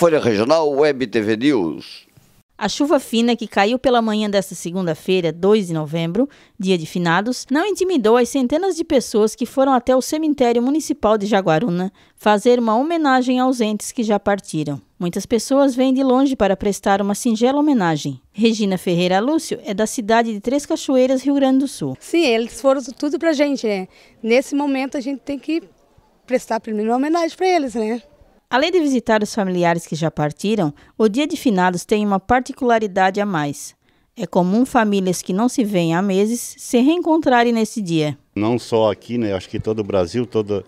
Folha Regional Web TV News. A chuva fina que caiu pela manhã desta segunda-feira, 2 de novembro, dia de finados, não intimidou as centenas de pessoas que foram até o cemitério municipal de Jaguaruna fazer uma homenagem aos entes que já partiram. Muitas pessoas vêm de longe para prestar uma singela homenagem. Regina Ferreira Lúcio é da cidade de Três Cachoeiras, Rio Grande do Sul. Sim, eles foram tudo para a gente, né? Nesse momento a gente tem que prestar primeiro uma homenagem para eles, né? Além de visitar os familiares que já partiram, o Dia de Finados tem uma particularidade a mais. É comum famílias que não se veem há meses se reencontrarem nesse dia. Não só aqui, né? Acho que todo o Brasil todo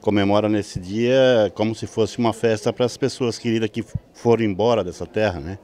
comemora nesse dia como se fosse uma festa para as pessoas queridas que foram embora dessa terra, né?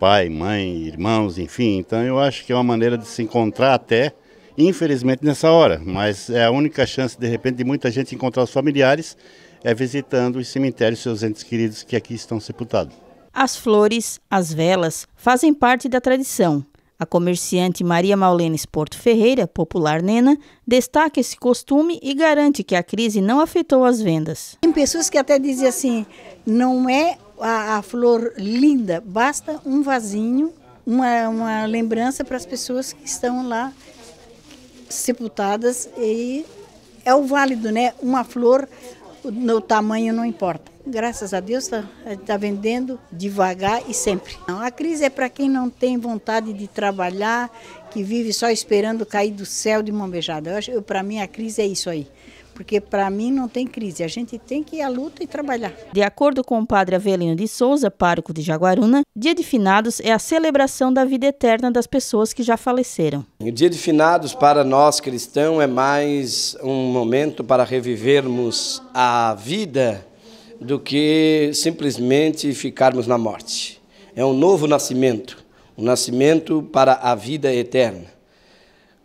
Pai, mãe, irmãos, enfim. Então eu acho que é uma maneira de se encontrar até, infelizmente nessa hora, mas é a única chance de repente de muita gente encontrar os familiares é visitando os cemitérios seus entes queridos que aqui estão sepultados. As flores, as velas, fazem parte da tradição. A comerciante Maria Maulenes Porto Ferreira, popular Nena, destaca esse costume e garante que a crise não afetou as vendas. Tem pessoas que até dizem assim, não é a, a flor linda, basta um vasinho, uma, uma lembrança para as pessoas que estão lá sepultadas e é o válido, né? Uma flor o tamanho não importa. Graças a Deus está tá vendendo devagar e sempre. A crise é para quem não tem vontade de trabalhar, que vive só esperando cair do céu de mão beijada. Para mim a crise é isso aí porque para mim não tem crise, a gente tem que ir à luta e trabalhar. De acordo com o padre Avelino de Souza, pároco de Jaguaruna, Dia de Finados é a celebração da vida eterna das pessoas que já faleceram. O Dia de Finados para nós cristãos é mais um momento para revivermos a vida do que simplesmente ficarmos na morte. É um novo nascimento, um nascimento para a vida eterna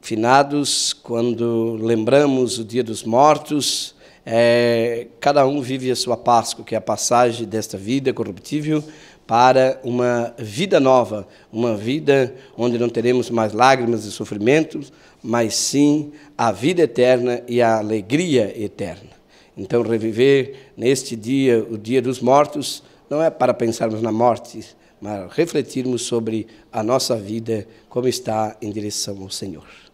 finados, quando lembramos o Dia dos Mortos, é, cada um vive a sua Páscoa, que é a passagem desta vida corruptível para uma vida nova, uma vida onde não teremos mais lágrimas e sofrimentos, mas sim a vida eterna e a alegria eterna. Então, reviver neste dia, o Dia dos Mortos, não é para pensarmos na morte, mas refletirmos sobre a nossa vida, como está em direção ao Senhor.